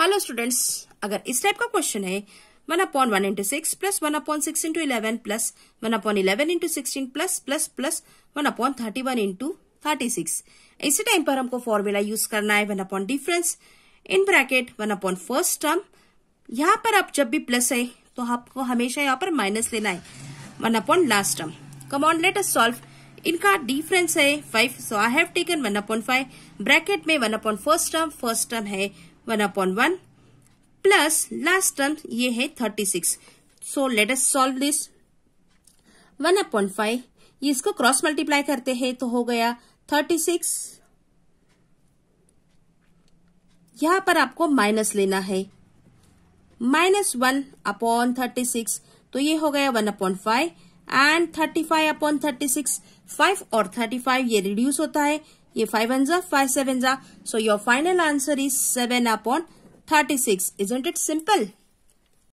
Hello students अगर इस type का क्वेश्चन है one upon one into six plus one upon six into eleven plus one upon eleven into sixteen plus plus plus one upon thirty one into thirty six इसी time पर हमको formula use करना है one upon difference in bracket one upon first term यहाँ पर आप जब भी प्लस है तो आपको हमेशा यहाँ पर माइनस लेना है one upon last term come on let us solve इनका डिफरेंस है five so I have taken one upon five bracket में one upon first term first term है one upon one plus last term ये है thirty six so let us solve this one upon five इसको cross multiply करते हैं तो हो गया थर्टी सिक्स यहां पर आपको माइनस लेना है minus one upon thirty six तो ये हो गया one upon five and thirty five upon thirty six five और थर्टी फाइव ये रिड्यूस होता है ये 5 ones are, five sevens are. So your final answer is 7 upon 36. Isn't it simple?